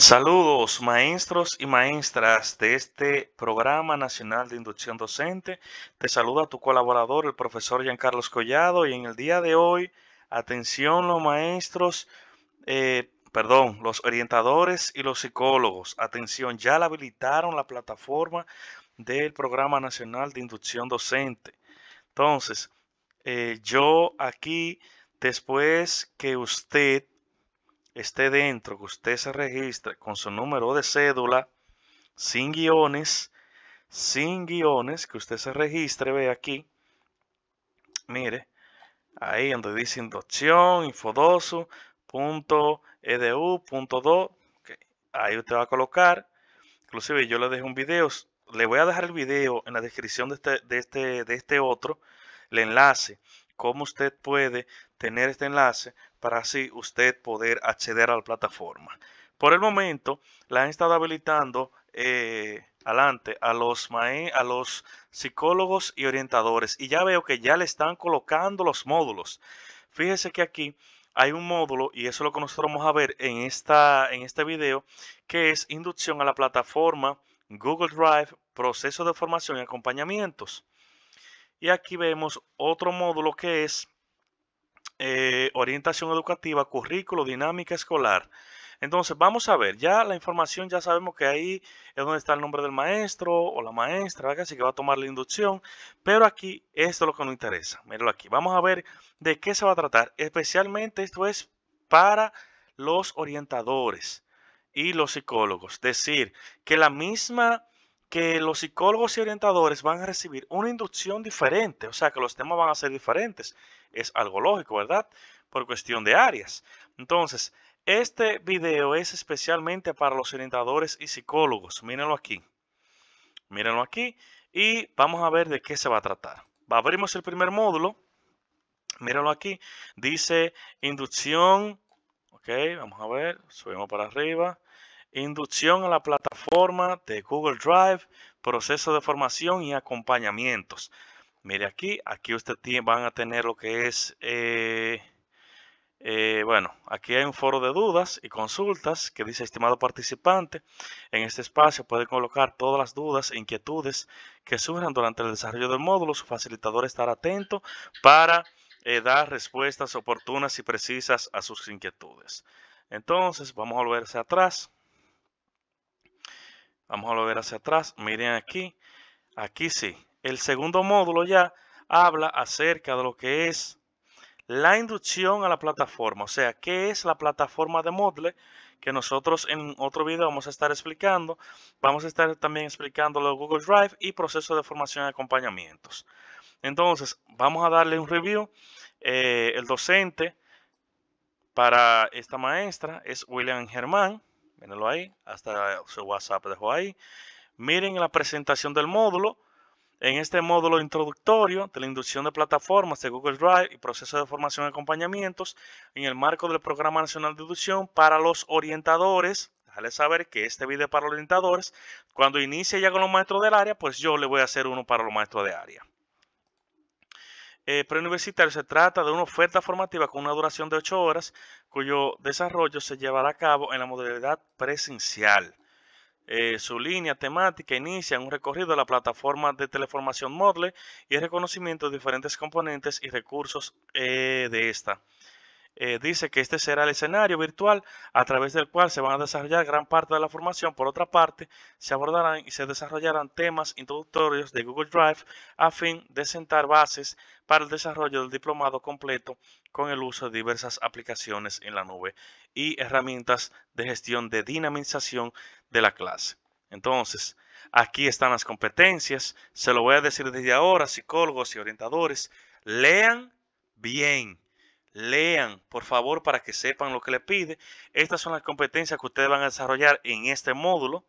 Saludos maestros y maestras de este Programa Nacional de Inducción Docente. Te saluda tu colaborador, el profesor Giancarlos Collado, y en el día de hoy, atención los maestros, eh, perdón, los orientadores y los psicólogos, atención, ya la habilitaron la plataforma del Programa Nacional de Inducción Docente. Entonces, eh, yo aquí, después que usted esté dentro, que usted se registre con su número de cédula, sin guiones, sin guiones, que usted se registre, ve aquí, mire, ahí donde dice inducción, infodosu.edu.do, ahí usted va a colocar, inclusive yo le dejo un video, le voy a dejar el video en la descripción de este, de este, de este otro, el enlace, cómo usted puede tener este enlace para así usted poder acceder a la plataforma. Por el momento, la han estado habilitando eh, adelante a los, a los psicólogos y orientadores. Y ya veo que ya le están colocando los módulos. Fíjese que aquí hay un módulo, y eso es lo que nosotros vamos a ver en, esta, en este video, que es inducción a la plataforma Google Drive, proceso de formación y acompañamientos. Y aquí vemos otro módulo que es eh, orientación educativa, currículo, dinámica escolar. Entonces, vamos a ver, ya la información, ya sabemos que ahí es donde está el nombre del maestro o la maestra, así que va a tomar la inducción, pero aquí esto es lo que nos interesa, míralo aquí, vamos a ver de qué se va a tratar, especialmente esto es para los orientadores y los psicólogos, es decir, que la misma que los psicólogos y orientadores van a recibir una inducción diferente, o sea que los temas van a ser diferentes. Es algo lógico, ¿verdad? Por cuestión de áreas. Entonces, este video es especialmente para los orientadores y psicólogos. Mírenlo aquí. Mírenlo aquí y vamos a ver de qué se va a tratar. Abrimos el primer módulo. Mírenlo aquí. Dice inducción. Ok, vamos a ver. Subimos para arriba. Inducción a la plataforma de Google Drive, proceso de formación y acompañamientos. Mire aquí, aquí usted van a tener lo que es, eh, eh, bueno, aquí hay un foro de dudas y consultas que dice, estimado participante, en este espacio puede colocar todas las dudas e inquietudes que surjan durante el desarrollo del módulo. Su facilitador estará atento para eh, dar respuestas oportunas y precisas a sus inquietudes. Entonces, vamos a volver hacia atrás. Vamos a volver hacia atrás. Miren aquí. Aquí sí, el segundo módulo ya habla acerca de lo que es la inducción a la plataforma, o sea, qué es la plataforma de Moodle, que nosotros en otro video vamos a estar explicando. Vamos a estar también explicando lo de Google Drive y proceso de formación y acompañamientos. Entonces, vamos a darle un review. Eh, el docente para esta maestra es William Germán. Mírenlo ahí, hasta su WhatsApp dejó ahí. Miren la presentación del módulo en este módulo introductorio de la inducción de plataformas de Google Drive y proceso de formación y acompañamientos, en el marco del Programa Nacional de Inducción para los Orientadores, déjale saber que este video para los orientadores, cuando inicie ya con los maestros del área, pues yo le voy a hacer uno para los maestros de área. Eh, preuniversitario se trata de una oferta formativa con una duración de 8 horas, cuyo desarrollo se llevará a cabo en la modalidad presencial. Eh, su línea temática inicia un recorrido de la plataforma de teleformación Modle y el reconocimiento de diferentes componentes y recursos eh, de esta. Eh, dice que este será el escenario virtual a través del cual se van a desarrollar gran parte de la formación. Por otra parte, se abordarán y se desarrollarán temas introductorios de Google Drive a fin de sentar bases para el desarrollo del diplomado completo con el uso de diversas aplicaciones en la nube y herramientas de gestión de dinamización de la clase. Entonces, aquí están las competencias. Se lo voy a decir desde ahora, psicólogos y orientadores, lean bien Lean, por favor, para que sepan lo que le pide. Estas son las competencias que ustedes van a desarrollar en este módulo.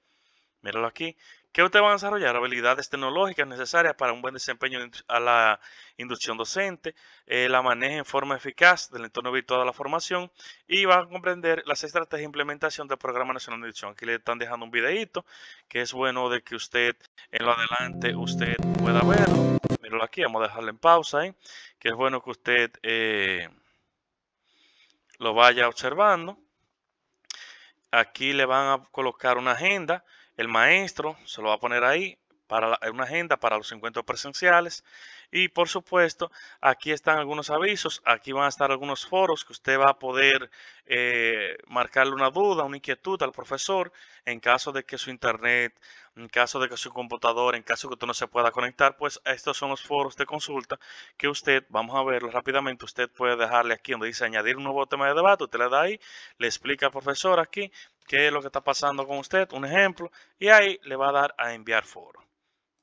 Míralo aquí. ¿Qué ustedes van a desarrollar? Habilidades tecnológicas necesarias para un buen desempeño a la inducción docente, eh, la maneja en forma eficaz del entorno virtual de la formación y van a comprender las estrategias de implementación del Programa Nacional de Inducción. Aquí le están dejando un videito que es bueno de que usted en lo adelante usted pueda verlo. Míralo aquí, vamos a dejarlo en pausa, ¿eh? que es bueno que usted... Eh, lo vaya observando. Aquí le van a colocar una agenda. El maestro se lo va a poner ahí para una agenda para los encuentros presenciales. Y por supuesto, aquí están algunos avisos, aquí van a estar algunos foros que usted va a poder eh, marcarle una duda, una inquietud al profesor en caso de que su internet, en caso de que su computador, en caso de que usted no se pueda conectar, pues estos son los foros de consulta que usted, vamos a verlo rápidamente, usted puede dejarle aquí donde dice añadir un nuevo tema de debate, usted le da ahí, le explica al profesor aquí qué es lo que está pasando con usted, un ejemplo, y ahí le va a dar a enviar foro.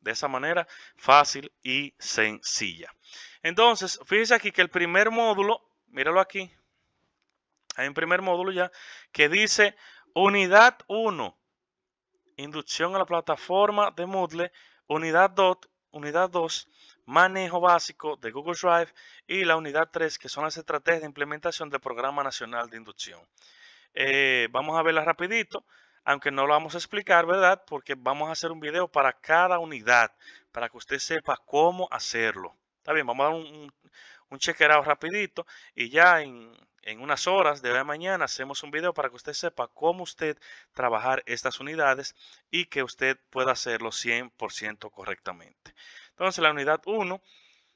De esa manera, fácil y sencilla. Entonces, fíjense aquí que el primer módulo, míralo aquí, hay un primer módulo ya que dice unidad 1, inducción a la plataforma de Moodle, unidad 2, unidad 2, manejo básico de Google Drive y la unidad 3, que son las estrategias de implementación del Programa Nacional de Inducción. Eh, vamos a verla rapidito aunque no lo vamos a explicar, ¿verdad? Porque vamos a hacer un video para cada unidad, para que usted sepa cómo hacerlo. Está bien, vamos a dar un, un, rapidito y ya en, unas horas de a mañana hacemos un video para que usted sepa cómo usted trabajar estas unidades y que usted pueda hacerlo 100% correctamente. Entonces la unidad 1,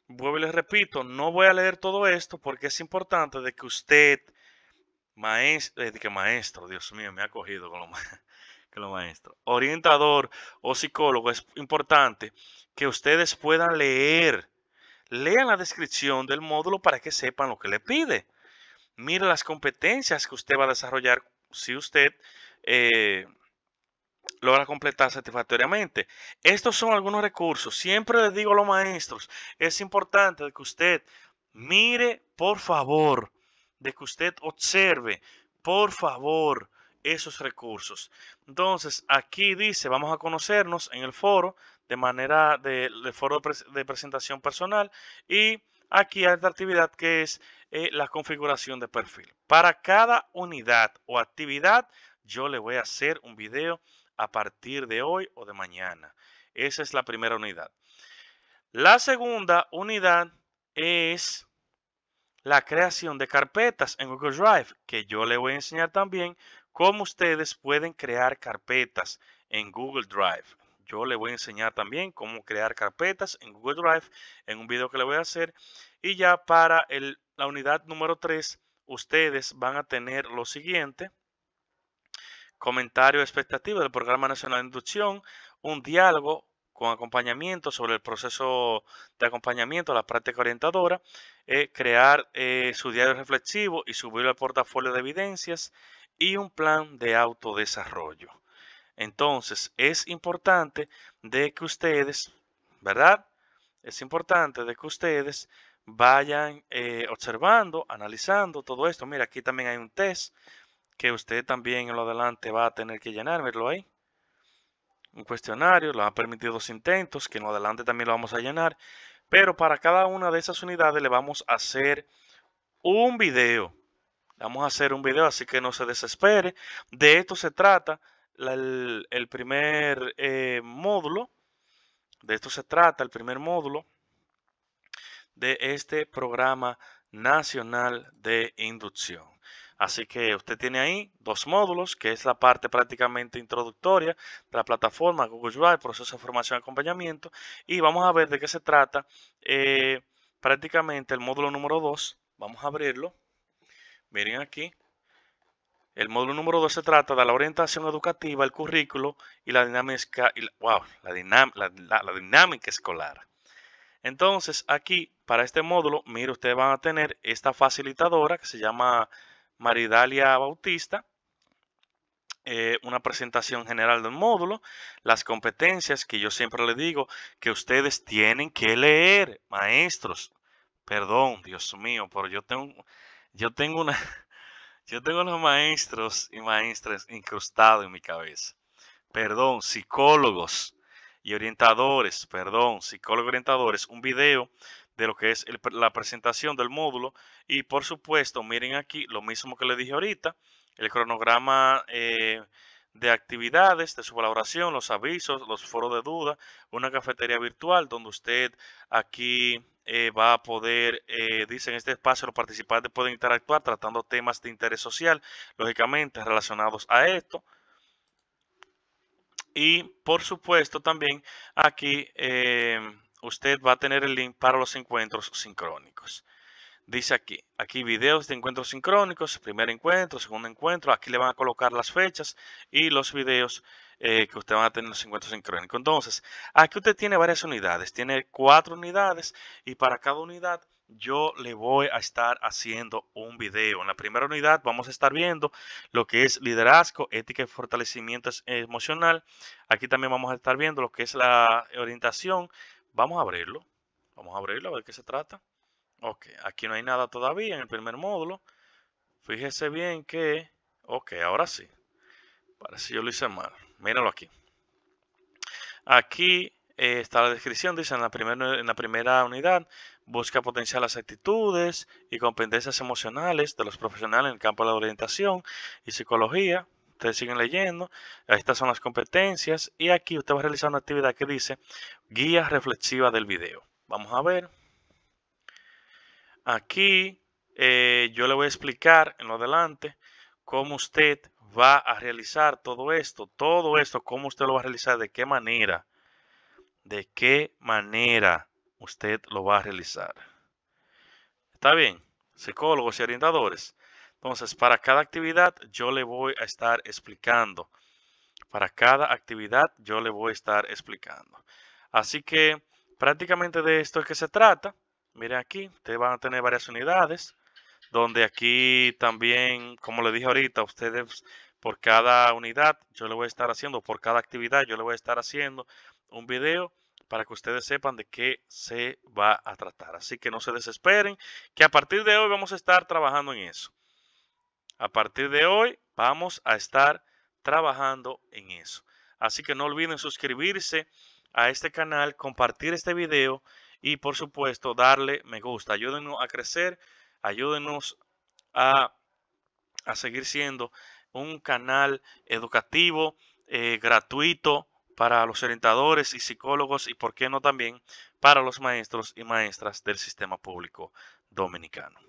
vuelvo y les repito, no voy a leer todo esto porque es importante de que usted maestro, eh, que maestro, Dios mío, me ha cogido con lo, maestro. Orientador o psicólogo, es importante que ustedes puedan leer. Lean la descripción del módulo para que sepan lo que le pide. Mire las competencias que usted va a desarrollar si usted eh, logra completar satisfactoriamente. Estos son algunos recursos. Siempre les digo a los maestros, es importante que usted mire, por favor, de que usted observe, por favor, esos recursos. Entonces, aquí dice, vamos a conocernos en el foro de manera del foro de presentación personal y aquí hay otra actividad que es eh, la configuración de perfil. Para cada unidad o actividad, yo le voy a hacer un video a partir de hoy o de mañana. Esa es la primera unidad. La segunda unidad es la creación de carpetas en Google Drive, que yo le voy a enseñar también cómo ustedes pueden crear carpetas en Google Drive. Yo le voy a enseñar también cómo crear carpetas en Google Drive en un video que le voy a hacer. Y ya para la unidad número 3, ustedes van a tener lo siguiente. Comentario expectativa del Programa Nacional de Inducción, un diálogo con acompañamiento sobre el proceso de acompañamiento la práctica orientadora, crear eh, su diario reflexivo y subirlo al portafolio de evidencias y un plan de autodesarrollo. Entonces, es importante de que ustedes, ¿verdad? Es importante de que ustedes vayan eh, observando, analizando todo esto. Mira, aquí también hay un test que usted también en lo adelante va a tener que llenar, verlo ahí un cuestionario, lo ha permitido dos intentos, que en adelante también lo vamos a llenar, pero para cada una de esas unidades le vamos a hacer un video. Vamos a hacer un video, así que no se desespere. De esto se trata el, primer eh, módulo. De esto se trata el primer módulo de este programa nacional de inducción. Así que usted tiene ahí dos módulos, que es la parte prácticamente introductoria de la plataforma Google Drive, proceso de formación y acompañamiento. Y vamos a ver de qué se trata eh, prácticamente el módulo número 2. Vamos a abrirlo. Miren aquí. El módulo número 2 se trata de la orientación educativa, el currículo y la dinámica, wow, la, la dinámica escolar. Entonces, aquí, para este módulo, mire, ustedes van a tener esta facilitadora que se llama Maridalia Bautista, eh, una presentación general del módulo, las competencias que yo siempre le digo que ustedes tienen que leer, maestros. Perdón, Dios mío, pero yo tengo, yo tengo una, yo tengo los maestros y maestras incrustados en mi cabeza. Perdón, psicólogos y orientadores, perdón, psicólogos orientadores, un video de lo que es la presentación del módulo. Y por supuesto, miren aquí lo mismo que les dije ahorita, el cronograma eh, de actividades, de su valoración, los avisos, los foros de duda, una cafetería virtual donde usted aquí eh, va a poder, eh, dice en este espacio, los participantes pueden interactuar tratando temas de interés social, lógicamente relacionados a esto. Y por supuesto también aquí usted va a tener el link para los encuentros sincrónicos. Dice aquí, aquí videos de encuentros sincrónicos, primer encuentro, segundo encuentro, aquí le van a colocar las fechas y los videos eh, que usted va a tener en los encuentros sincrónicos. Entonces, aquí usted tiene varias unidades, tiene cuatro unidades y para cada unidad yo le voy a estar haciendo un video. En la primera unidad vamos a estar viendo lo que es liderazgo, ética y fortalecimiento emocional. Aquí también vamos a estar viendo lo que es la orientación Vamos a abrirlo. Vamos a abrirlo a ver qué se trata. Ok, aquí no hay nada todavía en el primer módulo. Fíjese bien que... Ok, ahora sí. Parece yo lo hice mal. Míralo aquí. Aquí eh, está la descripción. Dice, en la, en la primera unidad, busca potenciar las actitudes y competencias emocionales de los profesionales en el campo de la orientación y psicología ustedes siguen leyendo, estas son las competencias y aquí usted va a realizar una actividad que dice guía reflexiva del video. Vamos a ver. Aquí eh, yo le voy a explicar en lo adelante cómo usted va a realizar todo esto, todo esto, cómo usted lo va a realizar, de qué manera, de qué manera usted lo va a realizar. ¿Está bien? Psicólogos y orientadores. Entonces, para cada actividad yo le voy a estar explicando. Para cada actividad yo le voy a estar explicando. Así que prácticamente de esto es que se trata. Miren aquí, ustedes van a tener varias unidades. Donde aquí también, como le dije ahorita, ustedes por cada unidad yo le voy a estar haciendo, por cada actividad yo le voy a estar haciendo un video para que ustedes sepan de qué se va a tratar. Así que no se desesperen, que a partir de hoy vamos a estar trabajando en eso. A partir de hoy vamos a estar trabajando en eso. Así que no olviden suscribirse a este canal, compartir este video y por supuesto darle me gusta. Ayúdenos a crecer, ayúdenos a, a seguir siendo un canal educativo, eh, gratuito para los orientadores y psicólogos y por qué no también para los maestros y maestras del sistema público dominicano.